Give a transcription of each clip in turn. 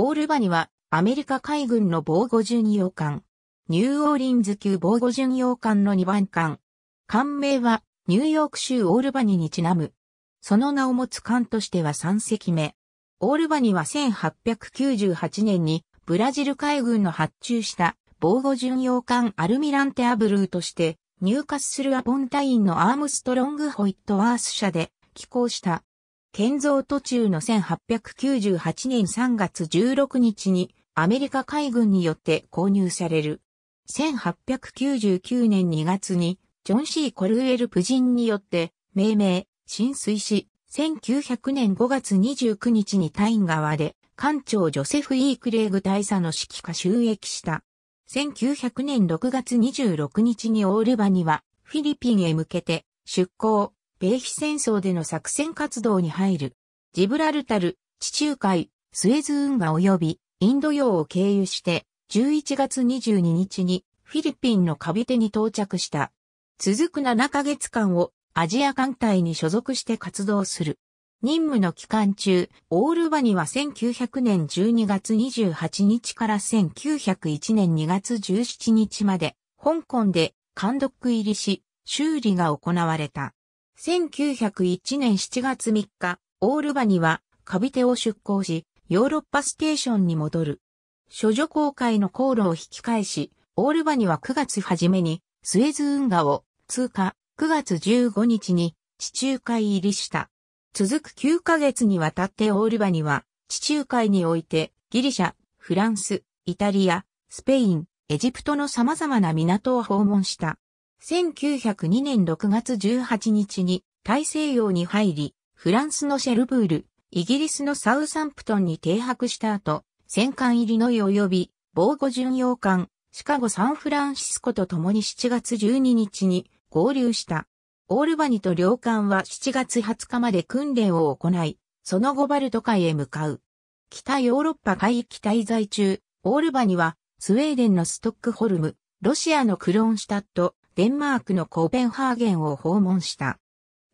オールバニはアメリカ海軍の防護巡洋艦。ニューオーリンズ級防護巡洋艦の2番艦。艦名はニューヨーク州オールバニにちなむ。その名を持つ艦としては3隻目。オールバニは1898年にブラジル海軍の発注した防護巡洋艦アルミランテアブルーとして入荷するアポンタインのアームストロングホイットワース社で寄港した建造途中の1898年3月16日にアメリカ海軍によって購入される。1899年2月にジョン・シー・コルウェル夫人によって命名、浸水し、1900年5月29日にタイン川で艦長ジョセフ・イ、ー・クレーグ大佐の指揮下収益した。1900年6月26日にオールバにはフィリピンへ向けて出港、米非戦争での作戦活動に入る。ジブラルタル、地中海、スエズ運河及びインド洋を経由して11月22日にフィリピンのカビテに到着した。続く7ヶ月間をアジア艦隊に所属して活動する。任務の期間中、オールバニは1900年12月28日から1901年2月17日まで、香港で監督入りし、修理が行われた。1901年7月3日、オールバニは、カビテを出港し、ヨーロッパステーションに戻る。諸女航海の航路を引き返し、オールバニは9月初めに、スエズ運河を通過、9月15日に地中海入りした。続く9ヶ月にわたってオールバニは、地中海において、ギリシャ、フランス、イタリア、スペイン、エジプトの様々な港を訪問した。1902年6月18日に大西洋に入り、フランスのシェルブール、イギリスのサウサンプトンに停泊した後、戦艦りのいお及び防護巡洋艦、シカゴ・サンフランシスコと共に7月12日に合流した。オールバニと両艦は7月20日まで訓練を行い、その後バルト海へ向かう。北ヨーロッパ海域滞在中、オールバニはスウェーデンのストックホルム、ロシアのクローンシュタット、デンマークのコーペンハーゲンを訪問した。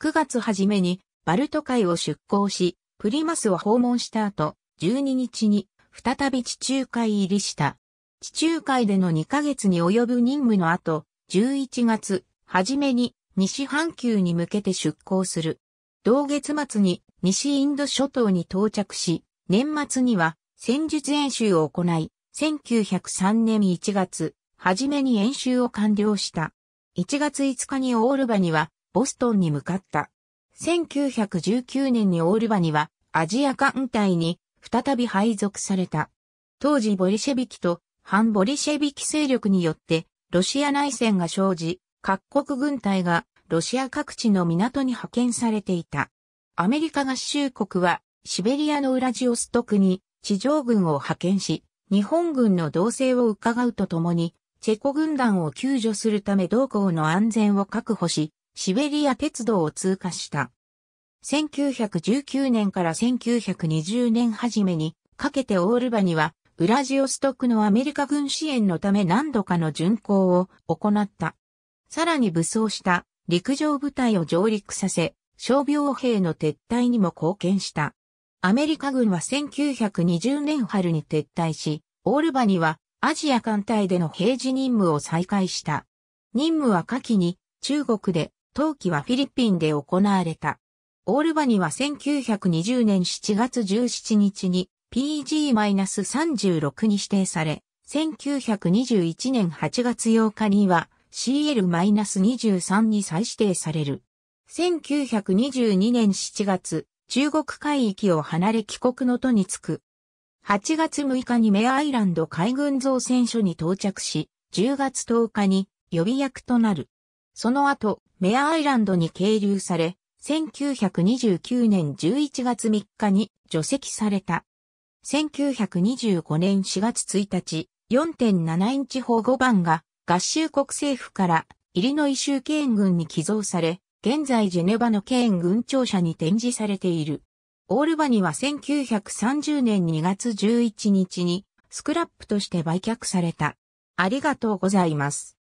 9月初めにバルト海を出港し、プリマスを訪問した後、12日に再び地中海入りした。地中海での2ヶ月に及ぶ任務の後、11月、初めに西半球に向けて出港する。同月末に西インド諸島に到着し、年末には戦術演習を行い、1903年1月、初めに演習を完了した。1月5日にオールバニはボストンに向かった。1919年にオールバニはアジア艦隊に再び配属された。当時ボリシェビキと反ボリシェビキ勢力によってロシア内戦が生じ、各国軍隊がロシア各地の港に派遣されていた。アメリカ合衆国はシベリアのウラジオストクに地上軍を派遣し、日本軍の動静を伺うとともにチェコ軍団を救助するため同行の安全を確保し、シベリア鉄道を通過した。1919年から1920年初めにかけてオールバには、ウラジオストクのアメリカ軍支援のため何度かの巡航を行った。さらに武装した陸上部隊を上陸させ、傷病兵の撤退にも貢献した。アメリカ軍は1920年春に撤退し、オールバにはアジア艦隊での平時任務を再開した。任務は下記に、中国で、冬季はフィリピンで行われた。オールバニは1920年7月17日に PG-36 に指定され、1921年8月8日には CL-23 に再指定される。1922年7月、中国海域を離れ帰国の途につく。8月6日にメアアイランド海軍造船所に到着し、10月10日に予備役となる。その後、メアアイランドに係留され、1929年11月3日に除籍された。1925年4月1日、4.7インチ砲5番が合衆国政府からイリノイ州県軍に寄贈され、現在ジェネバの県軍庁舎に展示されている。オールバニは1930年2月11日にスクラップとして売却された。ありがとうございます。